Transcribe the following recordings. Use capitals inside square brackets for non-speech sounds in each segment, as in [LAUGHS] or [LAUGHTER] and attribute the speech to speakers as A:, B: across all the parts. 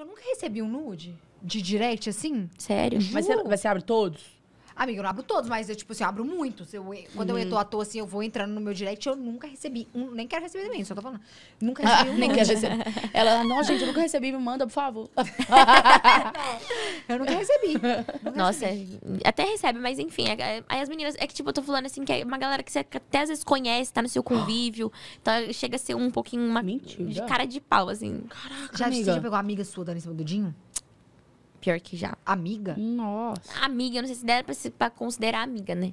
A: eu nunca recebi um nude de direct assim. Sério? Mas você, mas você abre todos? Amigo, eu não abro todos, mas eu, tipo assim, eu abro muitos. Eu, quando uhum. eu tô à toa, assim, eu vou entrando no meu direct, eu nunca recebi um. Nem quero receber também, só tô falando. Nunca recebi ah, [LAUGHS] um. Nem quero receber. Ela, não, gente, eu nunca recebi, me manda, por favor. [LAUGHS] eu nunca recebi. [LAUGHS] Nunca Nossa, recebi. até recebe, mas enfim. É, é, aí as meninas, é que tipo, eu tô falando assim, que é uma galera que você até às vezes conhece, tá no seu convívio. Então chega a ser um pouquinho uma Mentira. de cara de pau, assim. Caraca, já, amiga. Você já pegou a amiga sua dando em cima do Dinho? Pior que já. Amiga? Nossa. Amiga, eu não sei se dera pra, se, pra considerar amiga, né?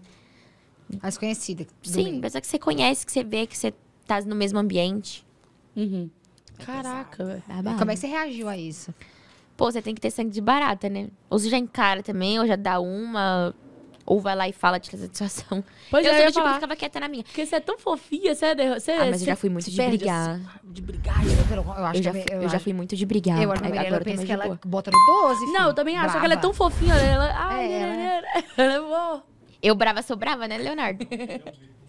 A: Mais conhecida. Sim, meio. pessoa que você conhece, que você vê, que você tá no mesmo ambiente. Uhum. É Caraca, velho. Como é que você reagiu a isso? Pô, você tem que ter sangue de barata, né? Ou você já encara também, ou já dá uma, ou vai lá e fala de satisfação. [LAUGHS] Pois eu é, sou do tipo que ficava quieta na minha. Porque você é tão fofinha, você é. Você, ah, é mas eu já fui muito de brigar. Assim, de brigar, eu, eu acho eu já, que é eu, eu já acho... fui muito de brigar. Eu acho que ela penso que ela bota no 12. Filho. Não, eu também acho. Só que ela é tão fofinha. Né? Ela, [LAUGHS] ai, é, ela... É [LAUGHS] ela é boa. Eu brava sou brava, né, Leonardo?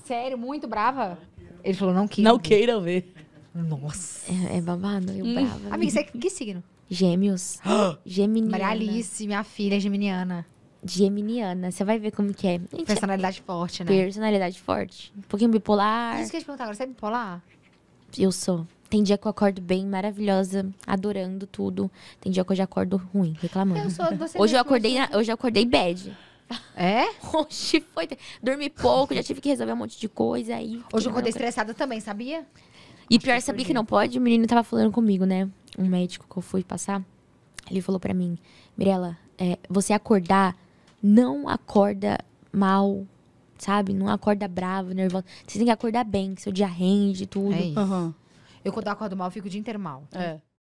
A: Sério, muito brava? Ele falou, não queira. Não queira ver. Nossa. É, é babado, eu hum. brava. Amiga, você é que signo? Gêmeos. [GASPS] Geminiana. Maria Alice, minha filha, é geminiana geminiana. Você vai ver como que é. Gente, personalidade forte, né? Personalidade forte. Um pouquinho bipolar. Isso que eu ia te perguntar agora, você é bipolar? Eu sou. Tem dia que eu acordo bem, maravilhosa, adorando tudo. Tem dia que eu já acordo ruim, reclamando. Eu sou, você hoje eu acordei, na... hoje eu acordei bad. É? [LAUGHS] Hoje foi. Dormi pouco, já tive que resolver um monte de coisa aí. Hoje eu acordei estressada também, sabia? E Acho pior, que sabia que não pode? O menino tava falando comigo, né? Um médico que eu fui passar. Ele falou para mim, Mirela, é, você acordar não acorda mal, sabe? Não acorda bravo, nervoso. Você tem que acordar bem, que seu dia rende tudo. É isso. Uhum. Eu quando eu acordo mal, eu fico o dia inteiro mal. É.